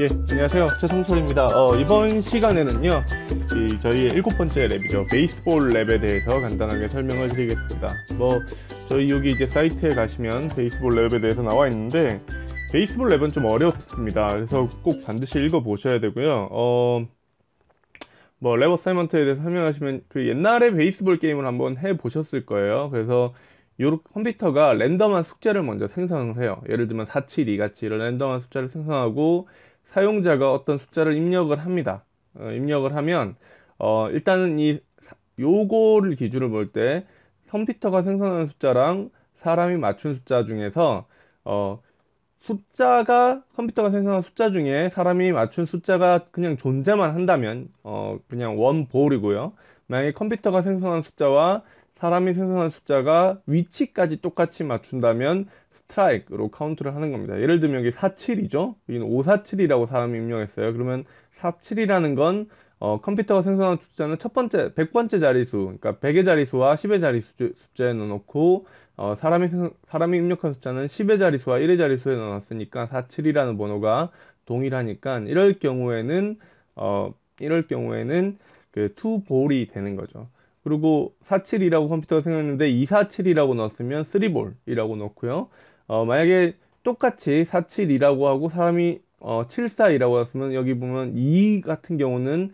예, 안녕하세요. 최성철입니다. 어, 이번 시간에는요, 이 저희의 일곱 번째 랩이죠. 베이스볼 랩에 대해서 간단하게 설명을 드리겠습니다. 뭐, 저희 여기 이제 사이트에 가시면 베이스볼 랩에 대해서 나와 있는데, 베이스볼 랩은 좀 어렵습니다. 그래서 꼭 반드시 읽어보셔야 되고요. 어, 뭐, 랩 어사이먼트에 대해서 설명하시면 그 옛날에 베이스볼 게임을 한번 해보셨을 거예요. 그래서 요렇게 컴퓨터가 랜덤한 숙제를 먼저 생성해요. 예를 들면 4, 7, 2 같이 이런 랜덤한 숫자를 생성하고 사용자가 어떤 숫자를 입력을 합니다. 어, 입력을 하면 어, 일단은 이 요거를 기준으로 볼 때 컴퓨터가 생성하는 숫자랑 사람이 맞춘 숫자 중에서 어, 숫자가 컴퓨터가 생성한 숫자 중에 사람이 맞춘 숫자가 그냥 존재만 한다면 어, 그냥 원볼이고요. 만약에 컴퓨터가 생성한 숫자와 사람이 생성한 숫자가 위치까지 똑같이 맞춘다면 스트라이크로 카운트를 하는 겁니다. 예를 들면 여기 47이죠. 여기는 547이라고 사람이 입력했어요. 그러면 47이라는 건 어, 컴퓨터가 생성한 숫자는 첫 번째, 100번째 자리수, 그러니까 100의 자리수와 10의 자리수 숫자에 넣어놓고 어, 사람이 사람이 입력한 숫자는 10의 자리수와 1의 자리수에 넣어놨으니까 47이라는 번호가 동일하니까 이럴 경우에는 어, 이럴 경우에는 그 투볼이 되는 거죠. 그리고 47이라고 컴퓨터가 생각했는데 247이라고 넣었으면 3볼이라고 넣고요. 어, 만약에 똑같이 47이라고 하고 사람이 어, 74이라고 했으면 여기 보면 2 같은 경우는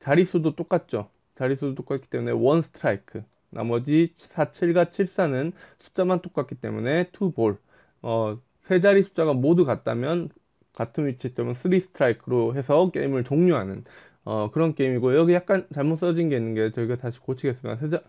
자릿수도 똑같죠. 자릿수도 똑같기 때문에 원 스트라이크. 나머지 47과 74는 숫자만 똑같기 때문에 투볼. 어, 세 자리 숫자가 모두 같다면 같은 위치에 점은 3 스트라이크로 해서 게임을 종료하는 어, 그런 게임이고 여기 약간 잘못 써진 게 있는 게 저희가 다시 고치겠습니다. 세, 자,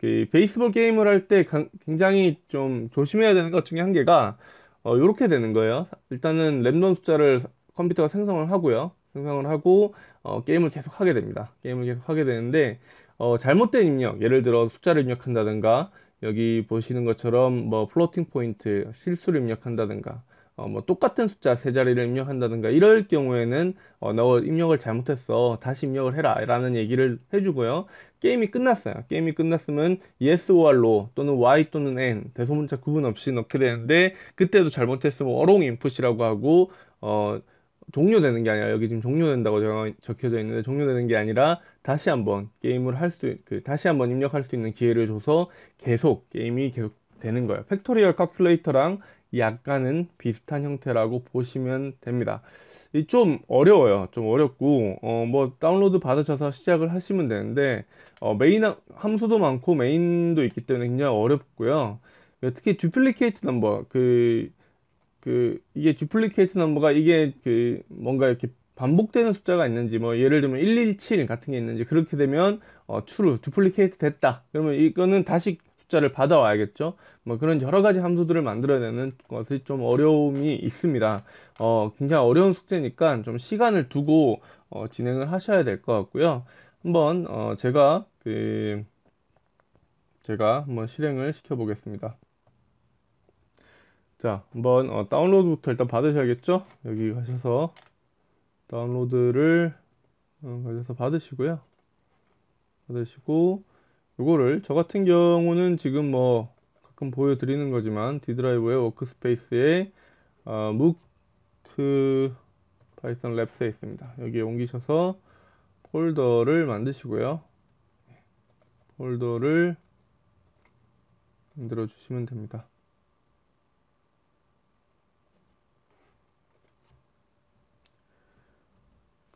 그 베이스볼 게임을 할 때 굉장히 좀 조심해야 되는 것 중에 한 개가 어, 요렇게 되는 거예요. 일단은 랜덤 숫자를 컴퓨터가 생성을 하고요. 생성을 하고 어, 게임을 계속 하게 됩니다. 게임을 계속 하게 되는데 어, 잘못된 입력, 예를 들어 숫자를 입력한다든가 여기 보시는 것처럼 뭐 플로팅 포인트 실수를 입력한다든가 어, 뭐 똑같은 숫자 세 자리를 입력한다든가 이럴 경우에는 어, 너 입력을 잘못했어 다시 입력을 해라 라는 얘기를 해주고요 게임이 끝났어요 게임이 끝났으면 yes or no 또는 y 또는 n 대소문자 구분 없이 넣게 되는데 그때도 잘못했으면 어롱 인풋이라고 하고 어, 종료되는 게 아니라 여기 지금 종료된다고 적혀져 있는데 종료되는 게 아니라 다시 한번 게임을 할 수 그 다시 한번 입력할 수 있는 기회를 줘서 계속 게임이 계속 되는 거예요. 팩토리얼 칼큘레이터랑 약간은 비슷한 형태라고 보시면 됩니다. 좀 어려워요. 좀 어렵고 어뭐 다운로드 받으셔서 시작을 하시면 되는데 어 메인 함수도 많고 메인도 있기 때문에 굉장히 어렵고요. 특히 듀플리케이트 넘버 그, 그 이게 듀플리케이트 넘버가 이게 그 뭔가 이렇게 반복되는 숫자가 있는지 뭐 예를 들면 117 같은 게 있는지 그렇게 되면 어, true 듀플리케이트 됐다. 그러면 이거는 다시 숫자를 받아와야겠죠. 뭐 그런 여러 가지 함수들을 만들어내는 것이 좀 어려움이 있습니다. 어, 굉장히 어려운 숙제니까 좀 시간을 두고 어, 진행을 하셔야 될 것 같고요. 한번 어, 제가 그 제가 한번 실행을 시켜 보겠습니다. 자, 한번 어, 다운로드부터 일단 받으셔야겠죠? 여기 가셔서 다운로드를 어, 가셔서 받으시고요. 받으시고 이거를 저 같은 경우는 지금 뭐 가끔 보여드리는 거지만 D 드라이브의 워크스페이스에 어, 무크 그, 파이썬 랩스에 있습니다. 여기에 옮기셔서 폴더를 만드시고요. 폴더를 만들어 주시면 됩니다.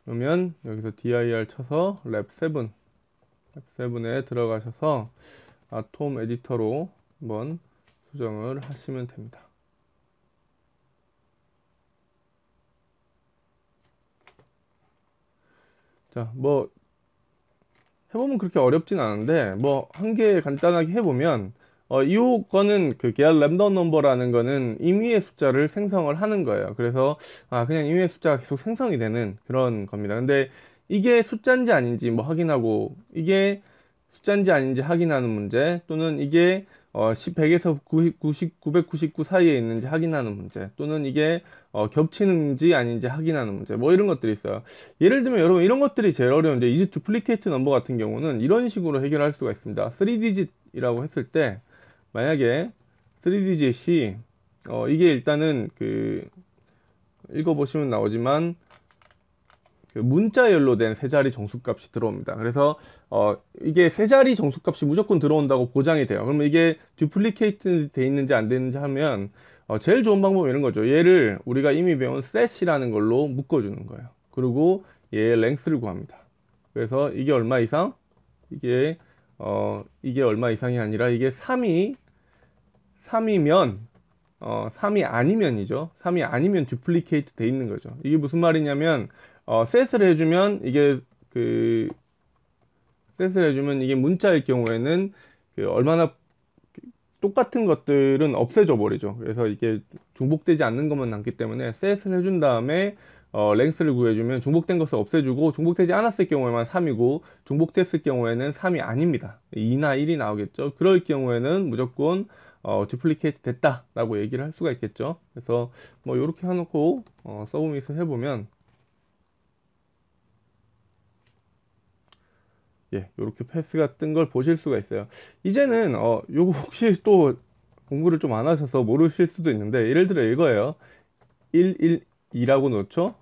그러면 여기서 dir 쳐서 랩7 F7에 들어가셔서 아톰 에디터로 한번 수정을 하시면 됩니다. 자, 뭐 해보면 그렇게 어렵진 않은데 뭐 한 개 간단하게 해보면 어, 이 거는 그 계열 램던 넘버라는 거는 임의의 숫자를 생성을 하는 거예요. 그래서 아 그냥 임의의 숫자가 계속 생성이 되는 그런 겁니다. 근데 이게 숫자인지 아닌지 뭐 확인하고 이게 숫자인지 아닌지 확인하는 문제 또는 이게 어, 100에서 90, 90, 999 사이에 있는지 확인하는 문제 또는 이게 어, 겹치는지 아닌지 확인하는 문제 뭐 이런 것들이 있어요 예를 들면 여러분 이런 것들이 제일 어려운데 이즈 두플리케이트 넘버 같은 경우는 이런 식으로 해결할 수가 있습니다 3디짓이라고 했을 때 만약에 3디짓이 어, 이게 일단은 그 읽어보시면 나오지만 그 문자열로 된 세 자리 정수값이 들어옵니다. 그래서 어, 이게 세 자리 정수값이 무조건 들어온다고 보장이 돼요. 그러면 이게 듀플리케이트 돼 있는지 안 되는지 하면 어, 제일 좋은 방법은 이런 거죠. 얘를 우리가 이미 배운 셋이라는 걸로 묶어주는 거예요. 그리고 얘의 랭스를 구합니다. 그래서 이게 얼마 이상? 이게 어, 이게 얼마 이상이 아니라 이게 3이 3이면 어, 3이 아니면이죠. 3이 아니면 듀플리케이트 돼 있는 거죠. 이게 무슨 말이냐면 어, 셋을 해주면 이게 그 셋을 해주면 이게 문자일 경우에는 그 얼마나 똑같은 것들은 없애줘 버리죠. 그래서 이게 중복되지 않는 것만 남기 때문에 셋을 해준 다음에 어, 랭스를 구해주면 중복된 것을 없애주고 중복되지 않았을 경우에만 3이고 중복됐을 경우에는 3이 아닙니다. 2나 1이 나오겠죠. 그럴 경우에는 무조건 어, 디플리케이트 됐다라고 얘기를 할 수가 있겠죠. 그래서 뭐 이렇게 해놓고 어, 서브밋을 해보면 예, 이렇게 패스가 뜬 걸 보실 수가 있어요. 이제는 어, 요거 혹시 또 공부를 좀 안 하셔서 모르실 수도 있는데 예를 들어 이거예요. 1, 1, 2라고 놓죠.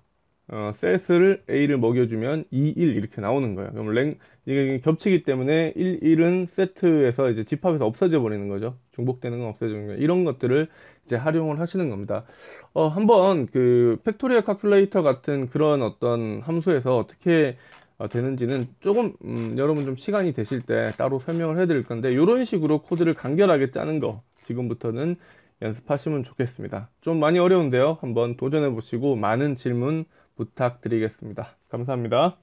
어, 세스를 A를 먹여주면 2, 1 이렇게 나오는 거예요. 그럼 랭, 이게 겹치기 때문에 1, 1은 세트에서 이제 집합에서 없어져 버리는 거죠. 중복되는 건 없어지는 거예요. 이런 것들을 이제 활용을 하시는 겁니다. 어, 한번 그 팩토리얼 카큘레이터 같은 그런 어떤 함수에서 어떻게 어, 되는지는 조금 음, 여러분 좀 시간이 되실 때 따로 설명을 해드릴 건데 이런 식으로 코드를 간결하게 짜는 거 지금부터는 연습하시면 좋겠습니다. 좀 많이 어려운데요. 한번 도전해 보시고 많은 질문 부탁드리겠습니다. 감사합니다.